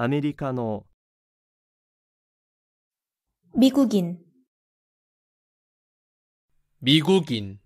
アメリカの미국인미국인